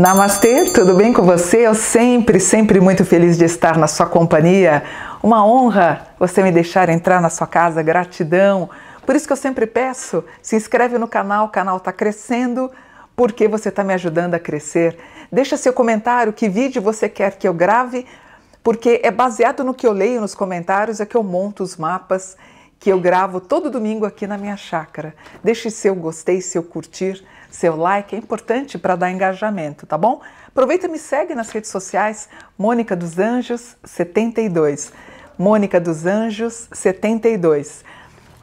Namastê, tudo bem com você? Eu sempre, sempre muito feliz de estar na sua companhia. Uma honra você me deixar entrar na sua casa, gratidão. Por isso que eu sempre peço, se inscreve no canal, o canal está crescendo, porque você está me ajudando a crescer. Deixa seu comentário, que vídeo você quer que eu grave, porque é baseado no que eu leio nos comentários, é que eu monto os mapas que eu gravo todo domingo aqui na minha chácara. Deixe seu gostei, seu curtir, seu like, é importante para dar engajamento, tá bom? Aproveita e me segue nas redes sociais, Mônica dos Anjos 72. Mônica dos Anjos 72.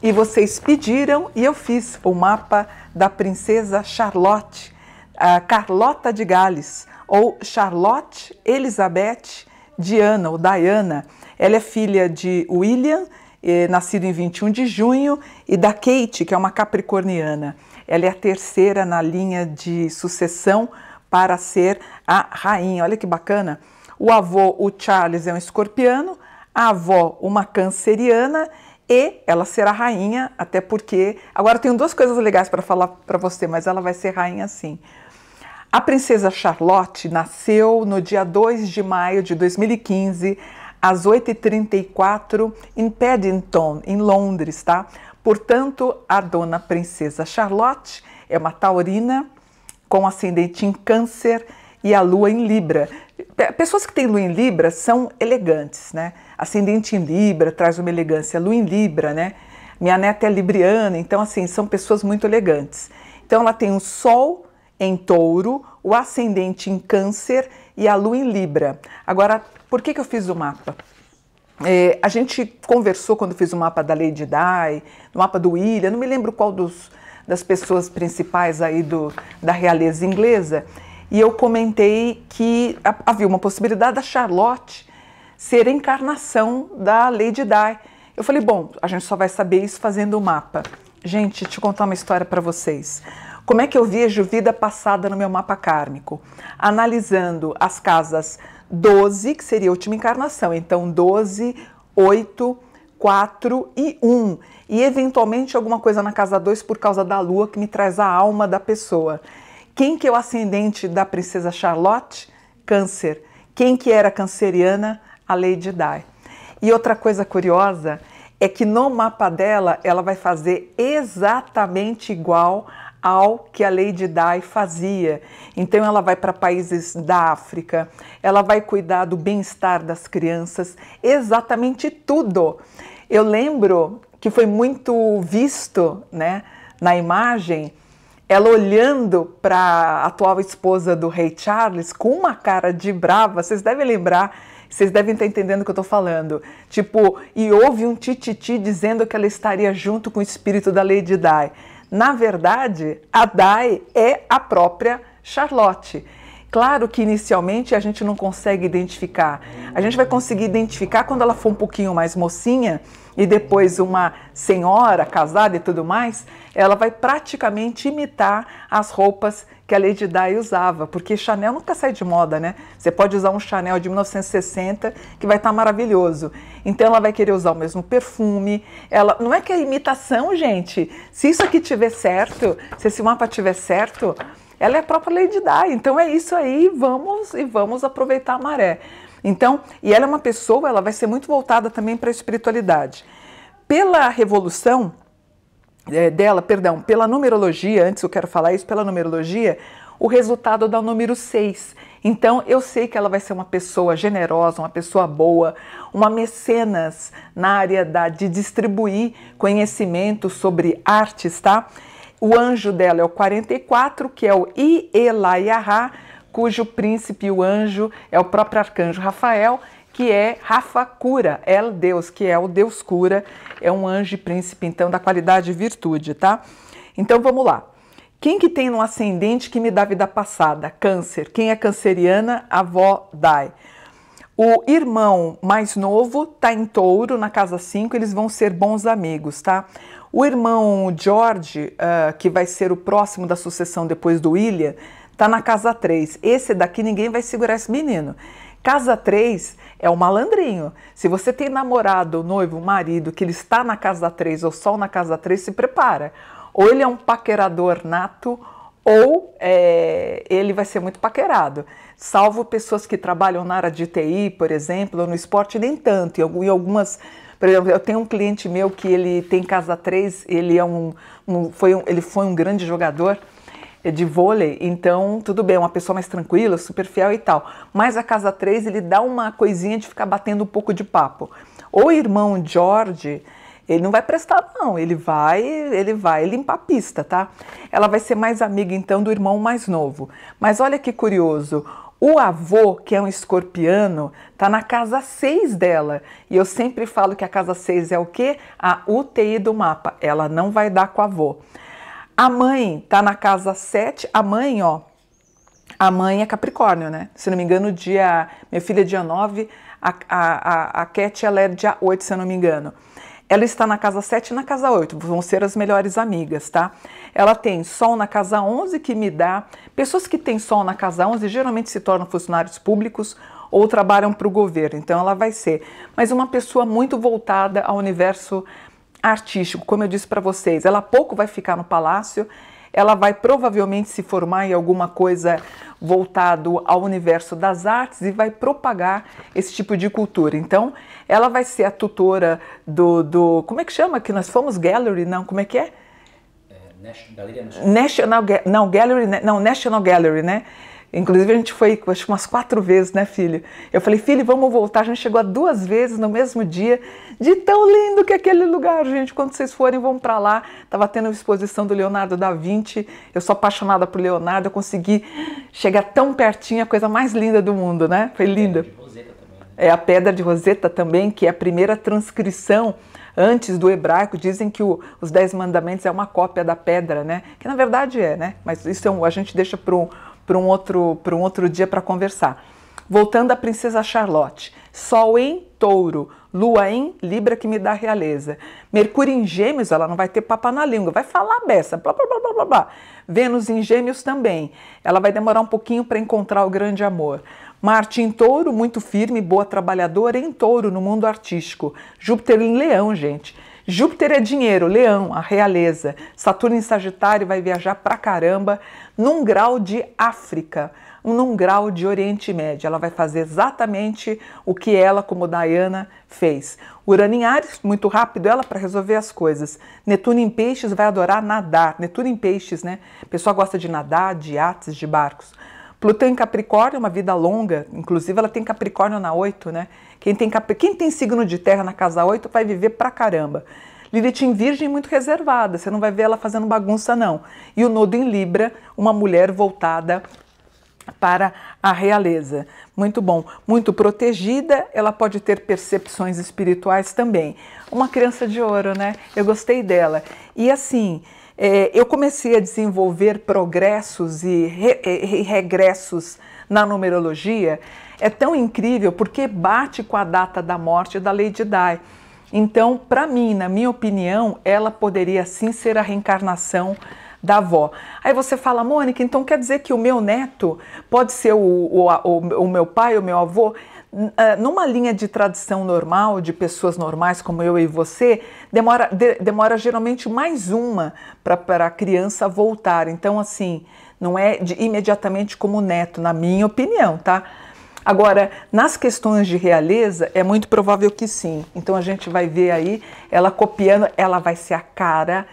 E vocês pediram e eu fiz o mapa da princesa Charlotte, a Carlota de Gales, ou Charlotte Elizabeth Diana, ou Diana. Ela é filha de William eh, nascido em 21 de junho, e da Kate, que é uma capricorniana. Ela é a terceira na linha de sucessão para ser a rainha. Olha que bacana! O avô, o Charles, é um escorpiano, a avó, uma canceriana, e ela será rainha, até porque. Agora tenho duas coisas legais para falar para você, mas ela vai ser rainha sim. A princesa Charlotte nasceu no dia 2 de maio de 2015 às 8h34 em Paddington, em Londres, tá? Portanto, a dona princesa Charlotte é uma taurina com ascendente em câncer e a lua em Libra. Pessoas que têm lua em Libra são elegantes, né? Ascendente em Libra traz uma elegância, lua em Libra, né? Minha neta é libriana, então assim, são pessoas muito elegantes. Então ela tem o sol em touro, o ascendente em câncer e a lua em Libra. Agora por que, que eu fiz o mapa? É, a gente conversou quando fiz o mapa da Lady Di, o mapa do William, não me lembro qual dos, das pessoas principais aí do, da realeza inglesa, e eu comentei que havia uma possibilidade da Charlotte ser a encarnação da Lady Di. Eu falei, bom, a gente só vai saber isso fazendo o mapa. Gente, te contar uma história para vocês. Como é que eu vejo vida passada no meu mapa kármico? Analisando as casas 12, que seria a última encarnação. Então, 12, 8, 4 e 1. E eventualmente alguma coisa na casa 2 por causa da lua que me traz a alma da pessoa. Quem que é o ascendente da princesa Charlotte? Câncer. Quem que era canceriana? A Lady Di. E outra coisa curiosa é que no mapa dela ela vai fazer exatamente igual ao que a Lady Dai fazia. Então ela vai para países da África, ela vai cuidar do bem-estar das crianças, exatamente tudo. Eu lembro que foi muito visto, né, na imagem, ela olhando para a atual esposa do rei Charles com uma cara de brava, vocês devem lembrar, vocês devem estar entendendo o que eu estou falando. Tipo, e houve um tititi dizendo que ela estaria junto com o espírito da Lady Dai. Na verdade, a Dai é a própria Charlotte. Claro que inicialmente a gente não consegue identificar. A gente vai conseguir identificar quando ela for um pouquinho mais mocinha e depois uma senhora casada e tudo mais, ela vai praticamente imitar as roupas que a Lady Di usava, porque Chanel nunca sai de moda, né? Você pode usar um Chanel de 1960 que vai estar tá maravilhoso. Então ela vai querer usar o mesmo perfume. Ela não é que é imitação, gente. Se isso aqui tiver certo, se esse mapa tiver certo, ela é a própria Lady Di. Então é isso aí, vamos e vamos aproveitar a maré. Então, e ela é uma pessoa, ela vai ser muito voltada também para a espiritualidade. Pela revolução é, dela, perdão, pela numerologia, antes eu quero falar isso, pela numerologia, o resultado é dá o número 6. Então eu sei que ela vai ser uma pessoa generosa, uma pessoa boa, uma mecenas na área da, de distribuir conhecimento sobre artes, tá? O anjo dela é o 44, que é o Ielaiahá, cujo príncipe, o anjo, é o próprio arcanjo Rafael, que é Rafa Cura, El Deus, que é o Deus Cura, é um anjo e príncipe, então, da qualidade e virtude, tá? Então vamos lá. Quem que tem no ascendente que me dá vida passada? Câncer. Quem é canceriana? Avó Dai. O irmão mais novo tá em touro, na casa 5, eles vão ser bons amigos, tá? O irmão George, uh, ah, que vai ser o próximo da sucessão depois do William, tá na casa 3. Esse daqui ninguém vai segurar esse menino. Casa 3 é o malandrinho. Se você tem namorado, noivo, marido, que ele está na casa 3 ou só na casa 3, se prepara. Ou ele é um paquerador nato, ou é, ele vai ser muito paquerado salvo pessoas que trabalham na área de TI, por exemplo, no esporte nem tanto, e algumas por exemplo, eu tenho um cliente meu que ele tem casa 3, ele é um, um, foi um, ele foi um grande jogador eh, de vôlei, então tudo bem, é uma pessoa mais tranquila, super fiel e tal. Mas a casa 3, ele dá uma coisinha de ficar batendo um pouco de papo. O irmão George, ele não vai prestar não, ele vai, ele vai limpar a pista, tá? Ela vai ser mais amiga então do irmão mais novo. Mas olha que curioso, o avô, que é um escorpiano, tá na casa 6 dela. E eu sempre falo que a casa 6 é o quê? A UTI do mapa. Ela não vai dar com o avô. A mãe tá na casa 7. A mãe, ó, a mãe é Capricórnio, né? Se não me engano, dia. Minha filha é dia 9, a, a, a, a Cat ela é dia 8, se eu não me engano. Ela está na casa 7 e na casa 8, vão ser as melhores amigas, tá? Ela tem sol na casa 11 que me dá. Pessoas que têm sol na casa 11 geralmente se tornam funcionários públicos ou trabalham para o governo, então ela vai ser. Mas uma pessoa muito voltada ao universo artístico, como eu disse para vocês, ela pouco vai ficar no palácio, ela vai provavelmente se formar em alguma coisa voltado ao universo das artes e vai propagar esse tipo de cultura. Então, ela vai ser a tutora do, do como é que chama que nós fomos gallery, não? Como é que é? é National National, não, Gallery, né? não, National Gallery, né? Inclusive, a gente foi, acho que umas quatro vezes, né, filho? Eu falei, filho, vamos voltar. A gente chegou a duas vezes no mesmo dia, de tão lindo que é aquele lugar, gente. Quando vocês forem, vão para lá. Tava tendo exposição do Leonardo da Vinci. Eu sou apaixonada por Leonardo. Eu consegui chegar tão pertinho, a coisa mais linda do mundo, né? Foi linda. Né? É a pedra de Roseta também, que é a primeira transcrição antes do hebraico, dizem que o, os Dez Mandamentos é uma cópia da pedra, né? Que na verdade é, né? Mas isso é um, a gente deixa para um, para um outro para um outro dia para conversar. Voltando à princesa Charlotte, Sol em Touro, Lua em Libra que me dá realeza. Mercúrio em Gêmeos, ela não vai ter papa na língua, vai falar beça, blá blá blá blá blá. blá. Vênus em Gêmeos também. Ela vai demorar um pouquinho para encontrar o grande amor. Marte em Touro, muito firme, boa trabalhadora em Touro no mundo artístico. Júpiter em Leão, gente Júpiter é dinheiro, leão, a realeza. Saturno em Sagitário vai viajar pra caramba num grau de África, num grau de Oriente Médio. Ela vai fazer exatamente o que ela, como Diana, fez. Urano em Ares, muito rápido, ela para resolver as coisas. Netuno em Peixes vai adorar nadar. Netuno em Peixes, né? O pessoal gosta de nadar, de iates, de barcos. Plutão em Capricórnio, uma vida longa, inclusive ela tem Capricórnio na 8, né? Quem tem, Quem tem signo de terra na casa 8 vai viver pra caramba. Lilith em Virgem muito reservada, você não vai ver ela fazendo bagunça, não. E o Nodo em Libra, uma mulher voltada para a realeza. Muito bom. Muito protegida, ela pode ter percepções espirituais também. Uma criança de ouro, né? Eu gostei dela. E assim é, eu comecei a desenvolver progressos e, re, e regressos na numerologia é tão incrível porque bate com a data da morte da Lady Di. Então, para mim, na minha opinião, ela poderia sim ser a reencarnação da avó. Aí você fala, Mônica, então quer dizer que o meu neto pode ser o, o, o, o meu pai, o meu avô? Eh, numa linha de tradição normal, de pessoas normais como eu e você, demora, de, demora geralmente mais uma para a criança voltar. Então, assim, não é de, imediatamente como neto, na minha opinião, tá? Agora, nas questões de realeza, é muito provável que sim. Então a gente vai ver aí ela copiando, ela vai ser a cara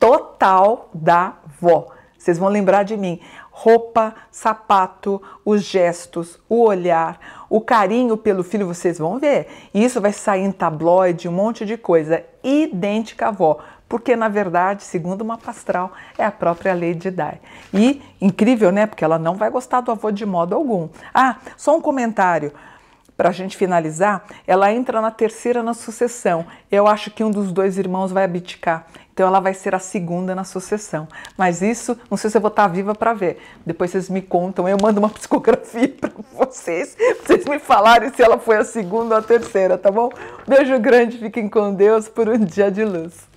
total da vó. Vocês vão lembrar de mim roupa, sapato, os gestos, o olhar, o carinho pelo filho, vocês vão ver. E isso vai sair em tabloide, um monte de coisa idêntica à avó, porque na verdade, segundo uma pastral, é a própria Lady Di. E incrível, né? Porque ela não vai gostar do avô de modo algum. Ah, só um comentário para a gente finalizar, ela entra na terceira na sucessão. Eu acho que um dos dois irmãos vai abdicar. Então ela vai ser a segunda na sucessão. Mas isso, não sei se eu vou estar viva para ver. Depois vocês me contam, eu mando uma psicografia para vocês, vocês me falarem se ela foi a segunda ou a terceira, tá bom? Beijo grande, fiquem com Deus por um dia de luz.